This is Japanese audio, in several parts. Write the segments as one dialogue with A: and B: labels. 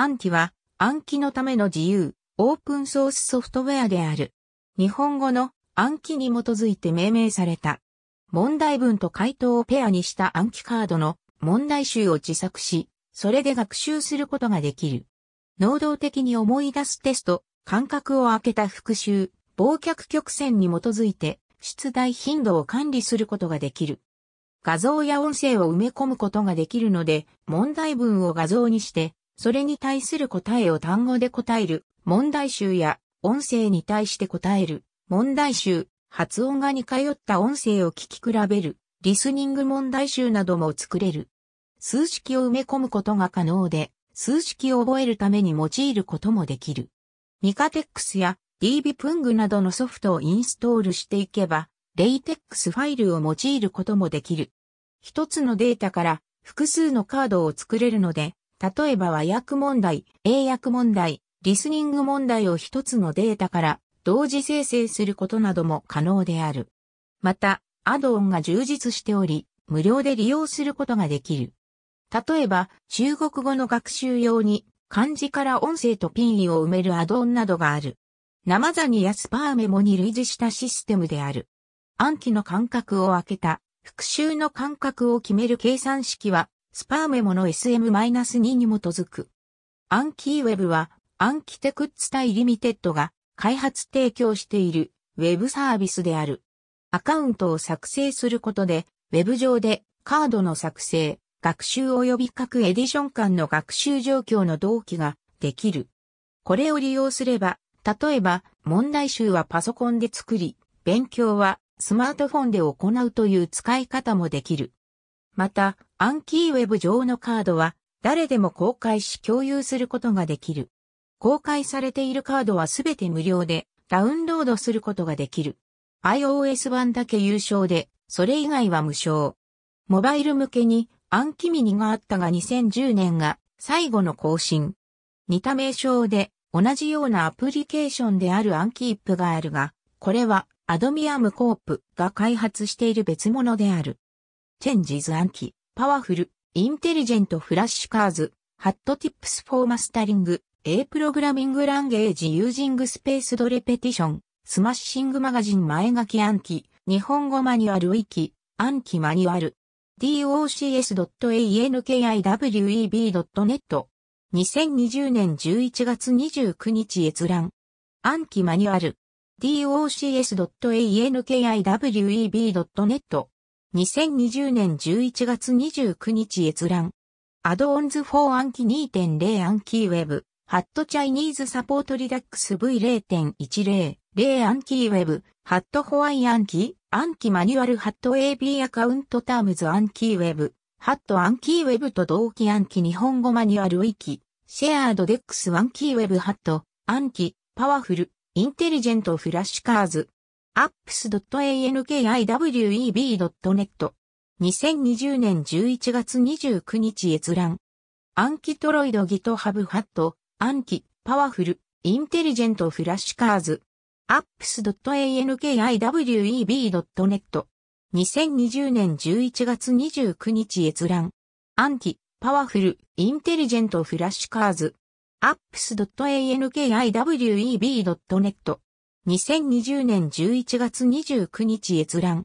A: アンティは、暗記のための自由、オープンソースソフトウェアである。日本語の暗記に基づいて命名された。問題文と回答をペアにした暗記カードの問題集を自作し、それで学習することができる。能動的に思い出すテスト、間隔を空けた復習、忘却曲線に基づいて、出題頻度を管理することができる。画像や音声を埋め込むことができるので、問題文を画像にして、それに対する答えを単語で答える問題集や音声に対して答える問題集、発音が似通った音声を聞き比べるリスニング問題集なども作れる。数式を埋め込むことが可能で、数式を覚えるために用いることもできる。ミカテックスや d b プングなどのソフトをインストールしていけば、レイテックスファイルを用いることもできる。一つのデータから複数のカードを作れるので、例えば和訳問題、英訳問題、リスニング問題を一つのデータから同時生成することなども可能である。また、アドオンが充実しており、無料で利用することができる。例えば、中国語の学習用に、漢字から音声とピン位を埋めるアドオンなどがある。生ザニやスパーメモに類似したシステムである。暗記の間隔を空けた、復習の間隔を決める計算式は、スパーメモの SM-2 に基づく。アンキーウェブは、アンキテクッツ対リミテッドが開発提供しているウェブサービスである。アカウントを作成することで、ウェブ上でカードの作成、学習及び各エディション間の学習状況の同期ができる。これを利用すれば、例えば問題集はパソコンで作り、勉強はスマートフォンで行うという使い方もできる。また、アンキーウェブ上のカードは、誰でも公開し共有することができる。公開されているカードはすべて無料でダウンロードすることができる。iOS 版だけ有償で、それ以外は無償。モバイル向けにアンキミニがあったが2010年が最後の更新。似た名称で同じようなアプリケーションであるアンキープがあるが、これはアドミアムコープが開発している別物である。changes anti, powerful, intelligent flash cards, hat tips for mastering, a programming language using spaced repetition, smashing magazine 前書き暗記、日本語マニュアルウィキ、暗記マニュアル。docs.ankiweb.net 2020年11月29日閲覧。暗記マニュアル。docs.ankiweb.net 2020年11月29日閲覧。アドオンズ4 o r 暗記2.0暗記ウェブ、ハットチャイニーズサポートリダックス V0.10。0暗記ウェブ、ハットホワイア暗ア暗記マニュアルハット AB アカウントタームズ暗記ウェブ、ハット暗記ウェブと同期暗記日本語マニュアルウィキ。シェアードデックス暗記ウェブハット。暗記。パワフル。インテリジェントフラッシュカーズ。apps.ankiweb.net 2020年11月29日閲覧。アンキトロイドギトハブハット、アンキ、パワフル、インテリジェントフラッシュカーズ。apps.ankiweb.net 2020年11月29日閲覧。アンキ、パワフル、インテリジェントフラッシュカーズ。apps.ankiweb.net 2020年11月29日閲覧。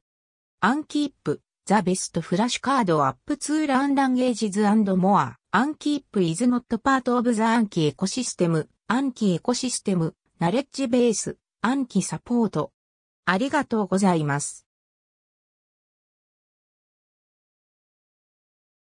A: アンキープ、ザベストフラッシュカードアップツールアンランゲージズモア、アンキープイズノットパートオブザアンキエコシステム、アンキエコシステム、ナレッジベース、アンキサポート。ありがとうございます。